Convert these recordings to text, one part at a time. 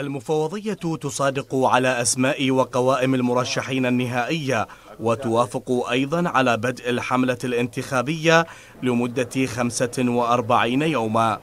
المفوضية تصادق على أسماء وقوائم المرشحين النهائية وتوافق أيضا على بدء الحملة الانتخابية لمدة 45 يوما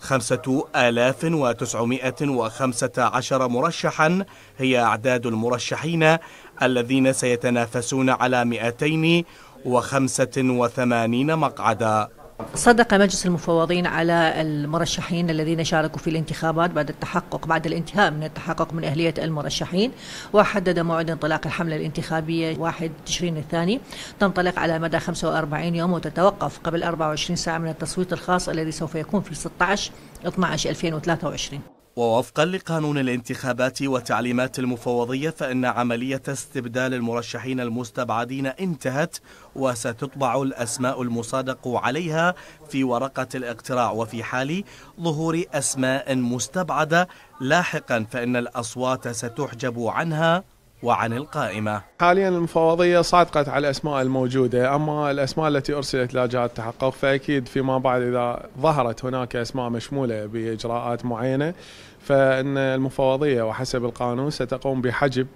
5915 مرشحا هي أعداد المرشحين الذين سيتنافسون على 285 مقعدا صدق مجلس المفوضين على المرشحين الذين شاركوا في الانتخابات بعد التحقق بعد الانتهاء من التحقق من أهلية المرشحين وحدد موعد انطلاق الحملة الانتخابية 1 تشرين الثاني تنطلق على مدى 45 يوم وتتوقف قبل 24 ساعة من التصويت الخاص الذي سوف يكون في 16 12 2023 ووفقا لقانون الانتخابات وتعليمات المفوضية فإن عملية استبدال المرشحين المستبعدين انتهت وستطبع الأسماء المصادق عليها في ورقة الاقتراع وفي حال ظهور أسماء مستبعدة لاحقا فإن الأصوات ستحجب عنها وعن القائمة حاليا المفوضية صادقت على الأسماء الموجودة أما الأسماء التي أرسلت لجاء التحقق فأكيد فيما بعد إذا ظهرت هناك أسماء مشمولة بإجراءات معينة فإن المفوضية وحسب القانون ستقوم بحجب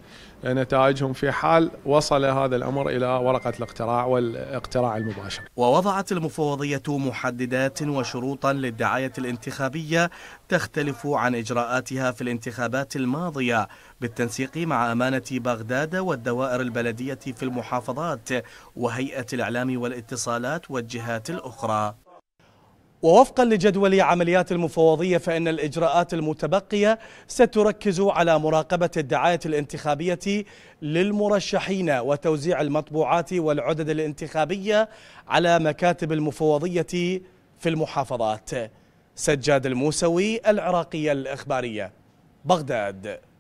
نتائجهم في حال وصل هذا الأمر إلى ورقة الاقتراع والاقتراع المباشر ووضعت المفوضية محددات وشروطا للدعاية الانتخابية تختلف عن إجراءاتها في الانتخابات الماضية بالتنسيق مع أمانة بغداد والدوائر البلدية في المحافظات وهيئة الإعلام والاتصالات والجهات الأخرى ووفقا لجدول عمليات المفوضية فإن الإجراءات المتبقية ستركز على مراقبة الدعاية الانتخابية للمرشحين وتوزيع المطبوعات والعدد الانتخابية على مكاتب المفوضية في المحافظات سجاد الموسوي العراقية الإخبارية بغداد